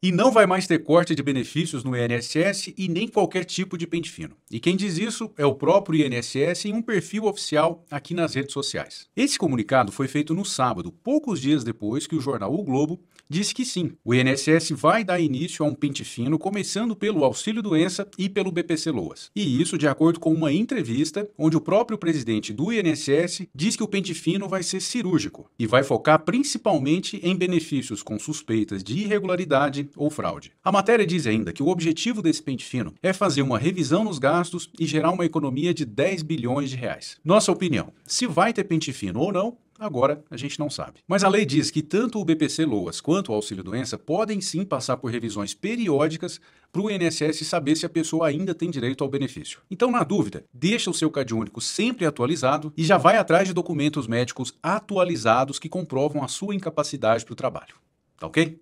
E não vai mais ter corte de benefícios no INSS e nem qualquer tipo de pente fino. E quem diz isso é o próprio INSS em um perfil oficial aqui nas redes sociais. Esse comunicado foi feito no sábado, poucos dias depois que o jornal O Globo disse que sim, o INSS vai dar início a um pente fino começando pelo auxílio doença e pelo BPC Loas. E isso de acordo com uma entrevista onde o próprio presidente do INSS diz que o pente fino vai ser cirúrgico e vai focar principalmente em benefícios com suspeitas de irregularidade ou fraude. A matéria diz ainda que o objetivo desse pente fino é fazer uma revisão nos gastos e gerar uma economia de 10 bilhões de reais. Nossa opinião, se vai ter pente fino ou não, Agora, a gente não sabe. Mas a lei diz que tanto o BPC Loas quanto o Auxílio Doença podem sim passar por revisões periódicas para o INSS saber se a pessoa ainda tem direito ao benefício. Então, na dúvida, deixa o seu CAD único sempre atualizado e já vai atrás de documentos médicos atualizados que comprovam a sua incapacidade para o trabalho. Tá ok?